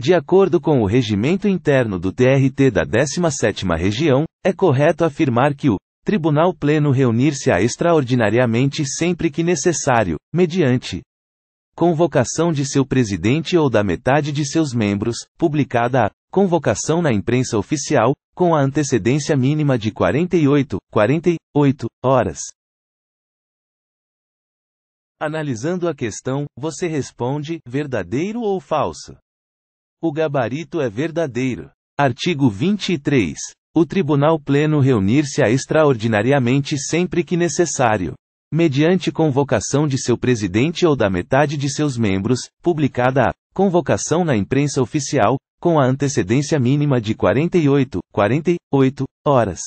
De acordo com o regimento interno do TRT da 17ª Região, é correto afirmar que o Tribunal Pleno reunir-se-á extraordinariamente sempre que necessário, mediante convocação de seu presidente ou da metade de seus membros, publicada a convocação na imprensa oficial, com a antecedência mínima de 48, 48 horas. Analisando a questão, você responde verdadeiro ou falso? O gabarito é verdadeiro. Artigo 23. O Tribunal Pleno reunir-se-á extraordinariamente sempre que necessário. Mediante convocação de seu presidente ou da metade de seus membros, publicada a convocação na imprensa oficial, com a antecedência mínima de 48, 48 horas.